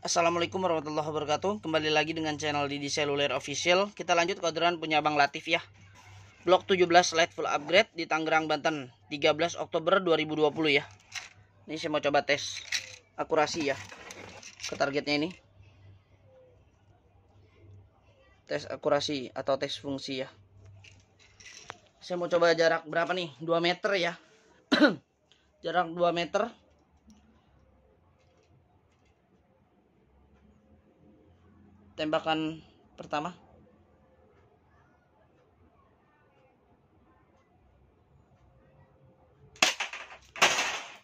Assalamualaikum warahmatullahi wabarakatuh Kembali lagi dengan channel Didi Cellular Official Kita lanjut orderan punya Abang Latif ya Blok 17 Light Full Upgrade di Tangerang, Banten 13 Oktober 2020 ya Ini saya mau coba tes Akurasi ya Ke targetnya ini Tes akurasi atau tes fungsi ya Saya mau coba jarak berapa nih 2 meter ya Jarak 2 meter tembakan pertama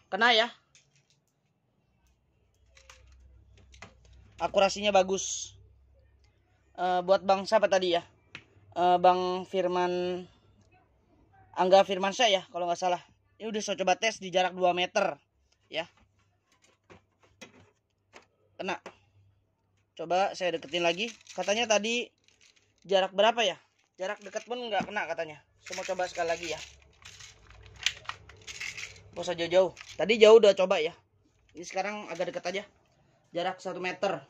kena ya akurasinya bagus E, buat bang siapa tadi ya E, bang firman angga firman saya ya kalau nggak salah ini udah saya coba tes di jarak 2 meter ya kena Coba saya deketin lagi. Katanya tadi jarak berapa ya? Jarak dekat pun nggak kena katanya. semua coba sekali lagi ya. Gak usah jauh-jauh. Tadi jauh udah coba ya. Ini sekarang agak dekat aja. Jarak 1 meter.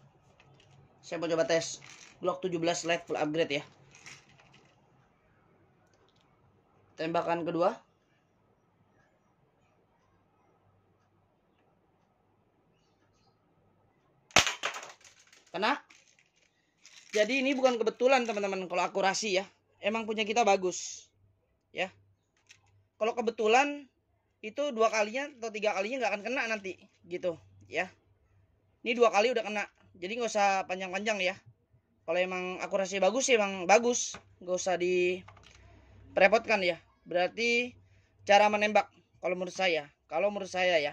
Saya mau coba tes. Glock 17 light full upgrade ya. Tembakan kedua. kena jadi ini bukan kebetulan teman-teman kalau akurasi ya emang punya kita bagus ya kalau kebetulan itu dua kalinya atau tiga kalinya nggak akan kena nanti gitu ya ini dua kali udah kena jadi nggak usah panjang-panjang ya kalau emang akurasi bagus sih emang bagus nggak usah di repotkan ya berarti cara menembak kalau menurut saya kalau menurut saya ya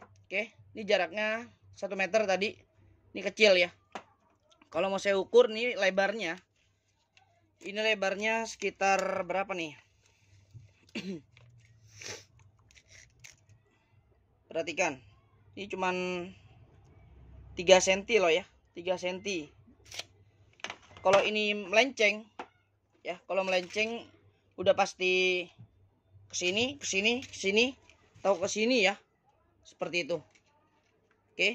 oke ini jaraknya satu meter tadi ini kecil ya kalau mau saya ukur nih lebarnya ini lebarnya sekitar berapa nih perhatikan ini cuman 3 cm loh ya 3 cm kalau ini melenceng ya kalau melenceng udah pasti kesini kesini kesini atau kesini ya seperti itu oke okay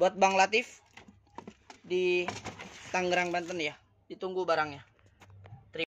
buat Bang Latif di Tangerang Banten ya ditunggu barangnya